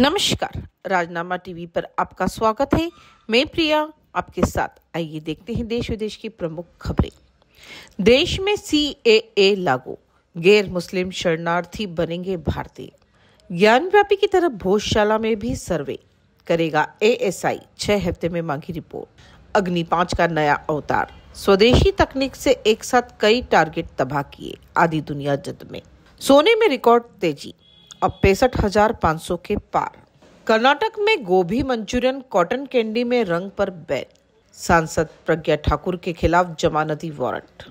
नमस्कार राजनामा टीवी पर आपका स्वागत है मैं प्रिया आपके साथ आइए देखते हैं देश विदेश की प्रमुख खबरें देश में सी ए लागू गैर मुस्लिम शरणार्थी बनेंगे भारतीय ज्ञान व्यापी की तरफ भोजशाला में भी सर्वे करेगा ए आई छह हफ्ते में मांगी रिपोर्ट अग्नि पांच का नया अवतार स्वदेशी तकनीक से एक साथ कई टारगेट तबाह किए आधी दुनिया जद में सोने में रिकॉर्ड तेजी अब पैंसठ हजार पाँच सौ के पार कर्नाटक में गोभी मंचूरियन कॉटन कैंडी में रंग पर बैन सांसद प्रज्ञा ठाकुर के खिलाफ जमानती वारंट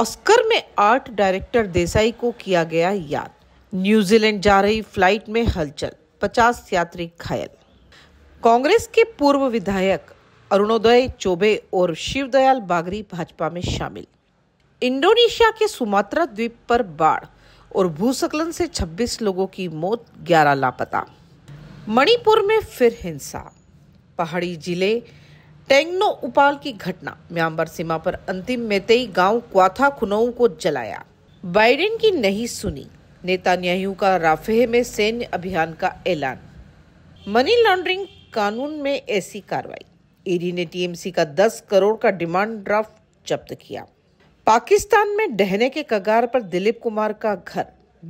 ऑस्कर में आर्ट डायरेक्टर देसाई को किया गया याद न्यूजीलैंड जा रही फ्लाइट में हलचल पचास यात्री घायल कांग्रेस के पूर्व विधायक अरुणोदय चौबे और शिवदयाल बागरी भाजपा में शामिल इंडोनेशिया के सुमात्रा द्वीप पर बाढ़ और भूस्खलन से 26 लोगों की मौत 11 लापता मणिपुर में फिर हिंसा पहाड़ी जिले टेंगनो उपाल की घटना म्यांमार सीमा पर अंतिम मेतेई गांव क्वाथा खुनऊ को जलाया बाइडेन की नहीं सुनी नेतान्याहू का राफेह में सैन्य अभियान का ऐलान मनी लॉन्ड्रिंग कानून में ऐसी कार्रवाई ईडी ने टीएमसी का 10 करोड़ का डिमांड ड्राफ्ट जब्त किया पाकिस्तान में ढहने के कगार पर दिलीप कुमार का घर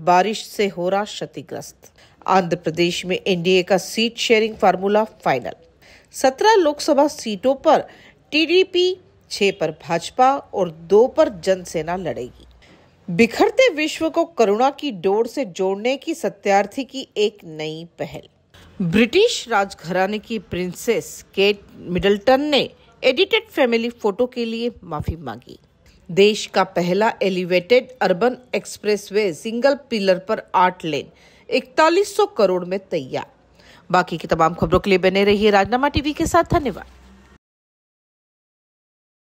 बारिश से हो रहा क्षतिग्रस्त आंध्र प्रदेश में एनडीए का सीट शेयरिंग फार्मूला फाइनल सत्रह लोकसभा सीटों पर टीडीपी छह पर भाजपा और दो पर जनसेना लड़ेगी बिखरते विश्व को करुणा की डोर से जोड़ने की सत्यार्थी की एक नई पहल ब्रिटिश राजघराने की प्रिंसेस केट मिडलटन ने एडिटेड फैमिली फोटो के लिए माफी मांगी देश का पहला elevated urban expressway single pillar पर आठ लेन 4100 करोड़ में तैयार बाकी की तमाम खबरों के लिए बने रहिए राजनामा टीवी के साथ धन्यवाद